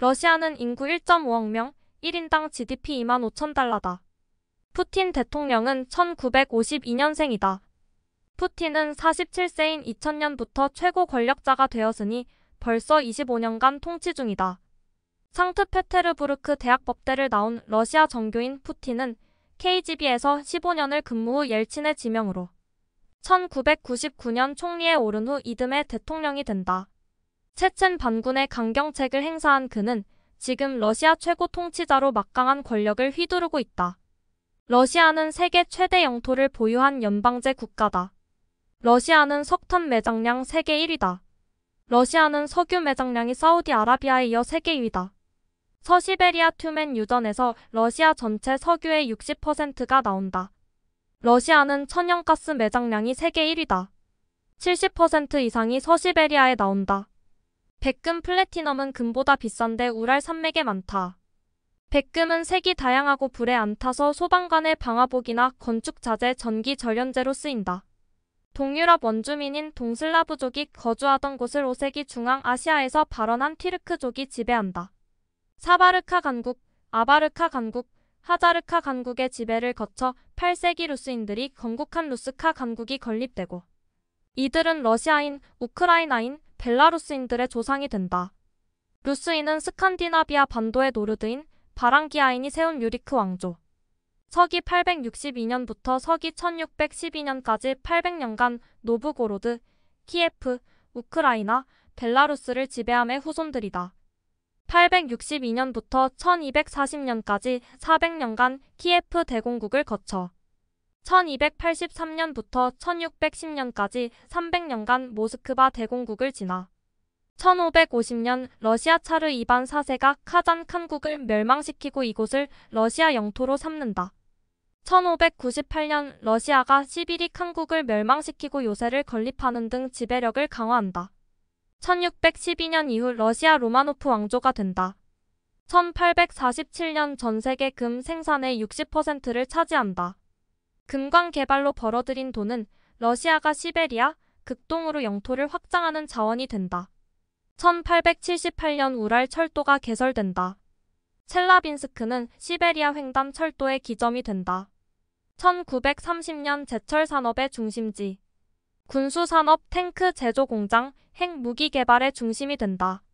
러시아는 인구 1.5억 명, 1인당 GDP 2만 5천 달러다. 푸틴 대통령은 1952년생이다. 푸틴은 47세인 2000년부터 최고 권력자가 되었으니 벌써 25년간 통치 중이다. 상트페테르부르크 대학법대를 나온 러시아 정교인 푸틴은 KGB에서 15년을 근무 후 옐친의 지명으로 1999년 총리에 오른 후 이듬해 대통령이 된다. 체첸 반군의 강경책을 행사한 그는 지금 러시아 최고 통치자로 막강한 권력을 휘두르고 있다. 러시아는 세계 최대 영토를 보유한 연방제 국가다. 러시아는 석탄 매장량 세계 1위다. 러시아는 석유 매장량이 사우디아라비아에 이어 세계 2위다. 서시베리아 투맨 유전에서 러시아 전체 석유의 60%가 나온다. 러시아는 천연가스 매장량이 세계 1위다. 70% 이상이 서시베리아에 나온다. 백금 플래티넘은 금보다 비싼데 우랄 산맥에 많다. 백금은 색이 다양하고 불에 안 타서 소방관의 방화복이나 건축자재, 전기 전련제로 쓰인다. 동유럽 원주민인 동슬라브족이 거주하던 곳을 오색이 중앙아시아에서 발원한 티르크족이 지배한다. 사바르카 간국, 아바르카 간국, 하자르카 간국의 지배를 거쳐 8세기 루스인들이 건국한 루스카 간국이 건립되고 이들은 러시아인, 우크라이나인, 벨라루스인들의 조상이 된다. 루스인은 스칸디나비아 반도의 노르드인 바랑기아인이 세운 유리크 왕조. 서기 862년부터 서기 1612년까지 800년간 노브고로드, 키예프, 우크라이나, 벨라루스를 지배함의 후손들이다. 862년부터 1240년까지 400년간 키예프 대공국을 거쳐 1283년부터 1610년까지 300년간 모스크바 대공국을 지나 1550년 러시아 차르 이반 사세가 카잔 칸국을 멸망시키고 이곳을 러시아 영토로 삼는다. 1598년 러시아가 시비리 칸국을 멸망시키고 요새를 건립하는 등 지배력을 강화한다. 1612년 이후 러시아 로마노프 왕조가 된다. 1847년 전 세계 금 생산의 60%를 차지한다. 금광 개발로 벌어들인 돈은 러시아가 시베리아, 극동으로 영토를 확장하는 자원이 된다. 1878년 우랄 철도가 개설된다. 첼라빈스크는 시베리아 횡단 철도의 기점이 된다. 1930년 제철 산업의 중심지. 군수 산업 탱크 제조 공장, 핵무기 개발의 중심이 된다.